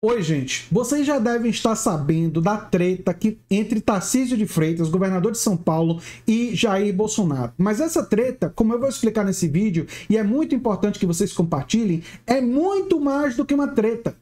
Oi, gente. Vocês já devem estar sabendo da treta que, entre Tarcísio de Freitas, governador de São Paulo, e Jair Bolsonaro. Mas essa treta, como eu vou explicar nesse vídeo, e é muito importante que vocês compartilhem, é muito mais do que uma treta.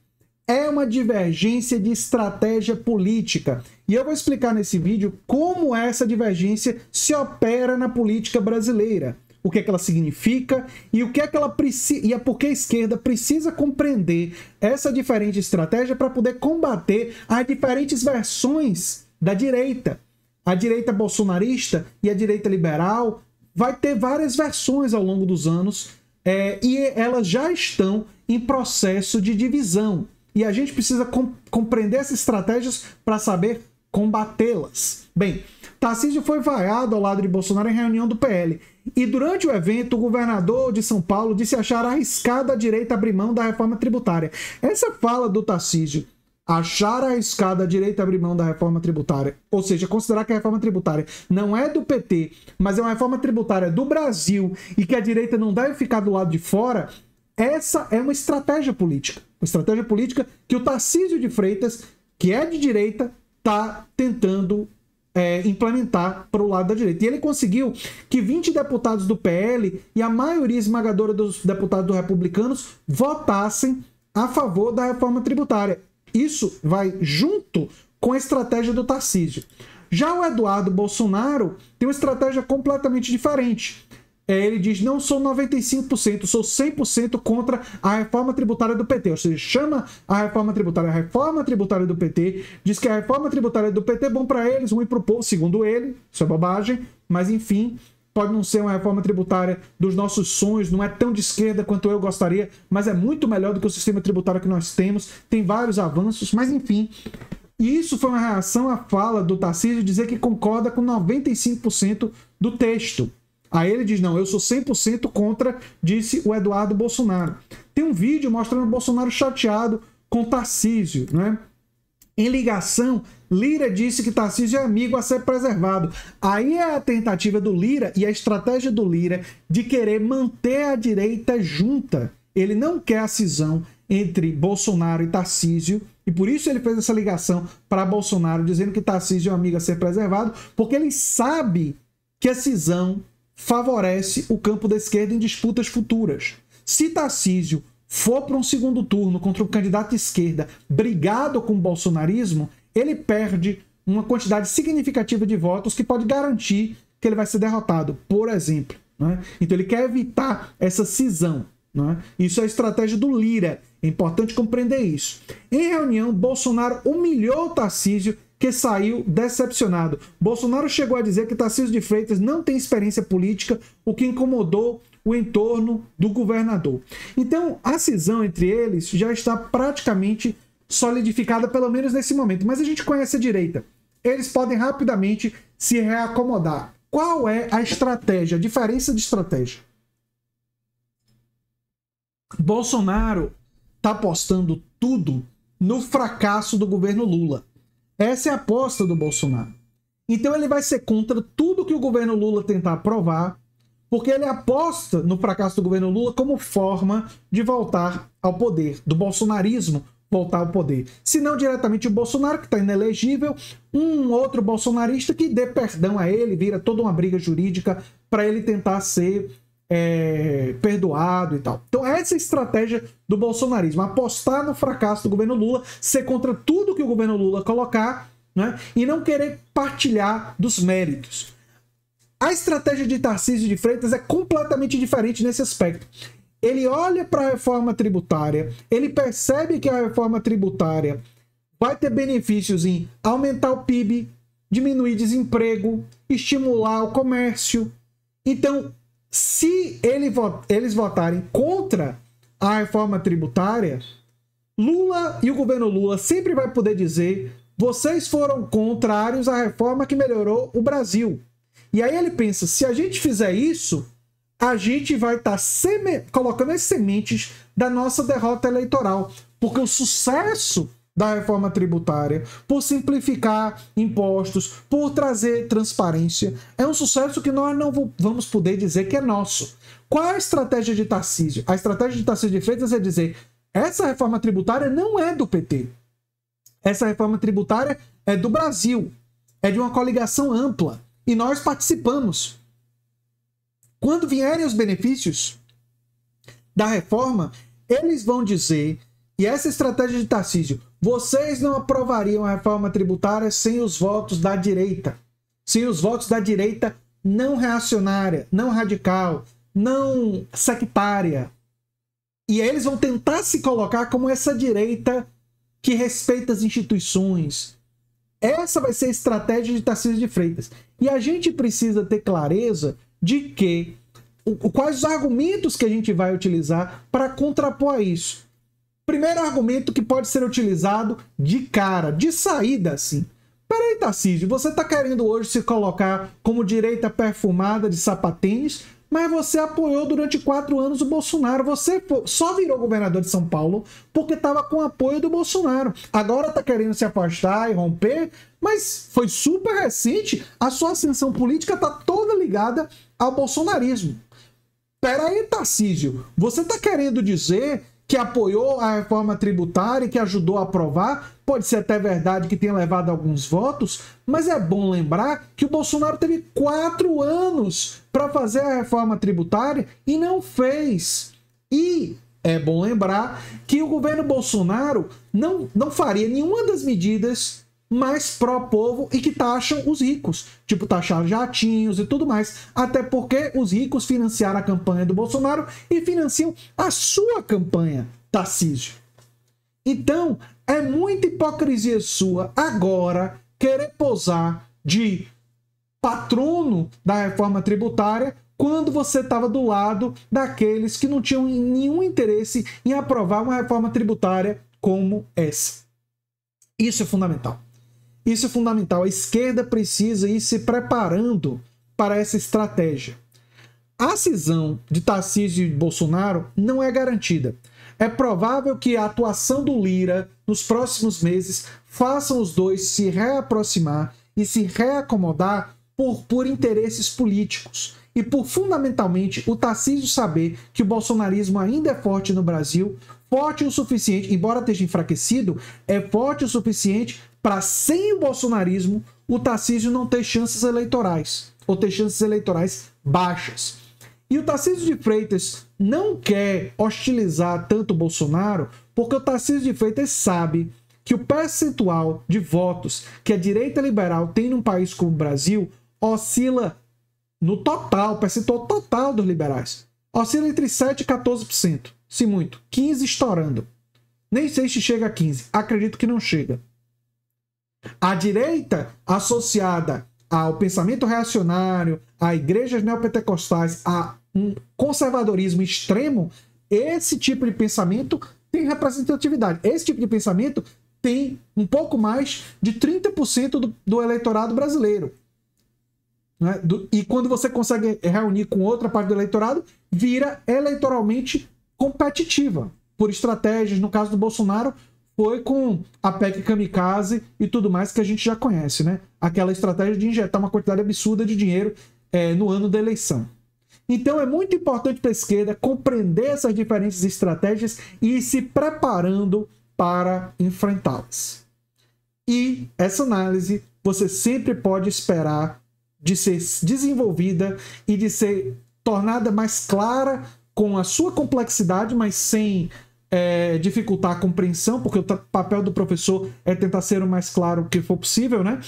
É uma divergência de estratégia política. E eu vou explicar nesse vídeo como essa divergência se opera na política brasileira o que é que ela significa e o que é que ela precisa e é porque a esquerda precisa compreender essa diferente estratégia para poder combater as diferentes versões da direita. A direita bolsonarista e a direita liberal vai ter várias versões ao longo dos anos é, e elas já estão em processo de divisão. E a gente precisa comp compreender essas estratégias para saber combatê-las. Bem, Tarcísio foi vaiado ao lado de Bolsonaro em reunião do PL. E durante o evento, o governador de São Paulo disse achar arriscada a direita abrir mão da reforma tributária. Essa fala do Tarcísio, achar arriscada a direita abrir mão da reforma tributária, ou seja, considerar que a reforma tributária não é do PT, mas é uma reforma tributária do Brasil e que a direita não deve ficar do lado de fora, essa é uma estratégia política. Uma estratégia política que o Tarcísio de Freitas, que é de direita, está tentando é, implementar para o lado da direita. E ele conseguiu que 20 deputados do PL e a maioria esmagadora dos deputados republicanos votassem a favor da reforma tributária. Isso vai junto com a estratégia do Tarcísio. Já o Eduardo Bolsonaro tem uma estratégia completamente diferente é, ele diz: não sou 95%, sou 100% contra a reforma tributária do PT. Ou seja, chama a reforma tributária, a reforma tributária do PT, diz que a reforma tributária do PT é bom para eles, ruim para o povo, segundo ele, isso é bobagem, mas enfim, pode não ser uma reforma tributária dos nossos sonhos, não é tão de esquerda quanto eu gostaria, mas é muito melhor do que o sistema tributário que nós temos, tem vários avanços, mas enfim. E isso foi uma reação à fala do Tarcísio dizer que concorda com 95% do texto. Aí ele diz: não, eu sou 100% contra, disse o Eduardo Bolsonaro. Tem um vídeo mostrando o Bolsonaro chateado com Tarcísio, né? Em ligação, Lira disse que Tarcísio é amigo a ser preservado. Aí é a tentativa do Lira e a estratégia do Lira de querer manter a direita junta. Ele não quer a cisão entre Bolsonaro e Tarcísio, e por isso ele fez essa ligação para Bolsonaro, dizendo que Tarcísio é um amigo a ser preservado, porque ele sabe que a cisão favorece o campo da esquerda em disputas futuras. Se Tarcísio for para um segundo turno contra um candidato de esquerda brigado com o bolsonarismo, ele perde uma quantidade significativa de votos que pode garantir que ele vai ser derrotado, por exemplo. Né? Então ele quer evitar essa cisão. Né? Isso é a estratégia do Lira. É importante compreender isso. Em reunião, Bolsonaro humilhou Tarcísio que saiu decepcionado. Bolsonaro chegou a dizer que Tarcísio de Freitas não tem experiência política, o que incomodou o entorno do governador. Então, a cisão entre eles já está praticamente solidificada, pelo menos nesse momento. Mas a gente conhece a direita. Eles podem rapidamente se reacomodar. Qual é a estratégia, a diferença de estratégia? Bolsonaro está apostando tudo no fracasso do governo Lula. Essa é a aposta do Bolsonaro. Então ele vai ser contra tudo que o governo Lula tentar aprovar, porque ele aposta no fracasso do governo Lula como forma de voltar ao poder, do bolsonarismo voltar ao poder. Se não diretamente o Bolsonaro, que está inelegível, um outro bolsonarista que dê perdão a ele, vira toda uma briga jurídica para ele tentar ser é, perdoado e tal. Então, essa é a estratégia do bolsonarismo: apostar no fracasso do governo Lula, ser contra tudo que o governo Lula colocar né, e não querer partilhar dos méritos. A estratégia de Tarcísio de Freitas é completamente diferente nesse aspecto. Ele olha para a reforma tributária, ele percebe que a reforma tributária vai ter benefícios em aumentar o PIB, diminuir desemprego, estimular o comércio. Então, se ele, eles votarem contra a reforma tributária, Lula e o governo Lula sempre vai poder dizer: vocês foram contrários à reforma que melhorou o Brasil. E aí ele pensa: se a gente fizer isso, a gente vai estar tá colocando as sementes da nossa derrota eleitoral. Porque o sucesso da reforma tributária, por simplificar impostos, por trazer transparência. É um sucesso que nós não vamos poder dizer que é nosso. Qual é a estratégia de Tarcísio? A estratégia de Tarcísio de Freitas é dizer: essa reforma tributária não é do PT. Essa reforma tributária é do Brasil. É de uma coligação ampla. E nós participamos. Quando vierem os benefícios da reforma, eles vão dizer e essa estratégia de Tarcísio, vocês não aprovariam a reforma tributária sem os votos da direita. Sem os votos da direita não reacionária, não radical, não sectária. E eles vão tentar se colocar como essa direita que respeita as instituições. Essa vai ser a estratégia de Tarcísio de Freitas. E a gente precisa ter clareza de que quais os argumentos que a gente vai utilizar para contrapor isso. Primeiro argumento que pode ser utilizado de cara, de saída, assim. Peraí, Tarcísio, você está querendo hoje se colocar como direita perfumada de sapatênis, mas você apoiou durante quatro anos o Bolsonaro. Você só virou governador de São Paulo porque estava com apoio do Bolsonaro. Agora está querendo se afastar e romper, mas foi super recente. A sua ascensão política está toda ligada ao bolsonarismo. Peraí, Tarcísio, você está querendo dizer que apoiou a reforma tributária e que ajudou a aprovar. Pode ser até verdade que tenha levado alguns votos, mas é bom lembrar que o Bolsonaro teve quatro anos para fazer a reforma tributária e não fez. E é bom lembrar que o governo Bolsonaro não, não faria nenhuma das medidas mais pró-povo e que taxam os ricos, tipo taxar jatinhos e tudo mais, até porque os ricos financiaram a campanha do Bolsonaro e financiam a sua campanha, Tarcísio. Então, é muita hipocrisia sua agora querer posar de patrono da reforma tributária quando você estava do lado daqueles que não tinham nenhum interesse em aprovar uma reforma tributária como essa. Isso é fundamental. Isso é fundamental. A esquerda precisa ir se preparando para essa estratégia. A cisão de Tarcísio e Bolsonaro não é garantida. É provável que a atuação do Lira nos próximos meses faça os dois se reaproximar e se reacomodar por, por interesses políticos e por fundamentalmente o Tarcísio saber que o bolsonarismo ainda é forte no Brasil, forte o suficiente, embora esteja enfraquecido, é forte o suficiente para sem o bolsonarismo o Tarcísio não ter chances eleitorais ou ter chances eleitorais baixas. E o Tarcísio de Freitas não quer hostilizar tanto o Bolsonaro, porque o Tarcísio de Freitas sabe que o percentual de votos que a direita liberal tem num país como o Brasil oscila no total, percentual total dos liberais. Oscila entre 7 e 14%, se muito, 15 estourando. Nem sei se chega a 15, acredito que não chega. A direita associada ao pensamento reacionário, a igrejas neopentecostais, a um conservadorismo extremo, esse tipo de pensamento tem representatividade. Esse tipo de pensamento tem um pouco mais de 30% do, do eleitorado brasileiro. Né? Do, e quando você consegue reunir com outra parte do eleitorado, vira eleitoralmente competitiva. Por estratégias, no caso do Bolsonaro, foi com a PEC kamikaze e tudo mais que a gente já conhece, né? Aquela estratégia de injetar uma quantidade absurda de dinheiro é, no ano da eleição. Então é muito importante para a esquerda compreender essas diferentes estratégias e ir se preparando para enfrentá-las. E essa análise você sempre pode esperar de ser desenvolvida e de ser tornada mais clara com a sua complexidade, mas sem é, dificultar a compreensão, porque o papel do professor é tentar ser o mais claro que for possível, né?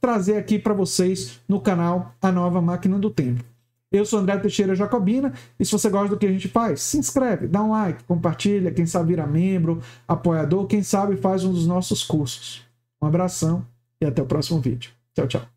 Trazer aqui para vocês no canal a nova máquina do tempo. Eu sou André Teixeira Jacobina e se você gosta do que a gente faz, se inscreve, dá um like, compartilha, quem sabe vira membro, apoiador, quem sabe faz um dos nossos cursos. Um abração e até o próximo vídeo. Tchau, tchau.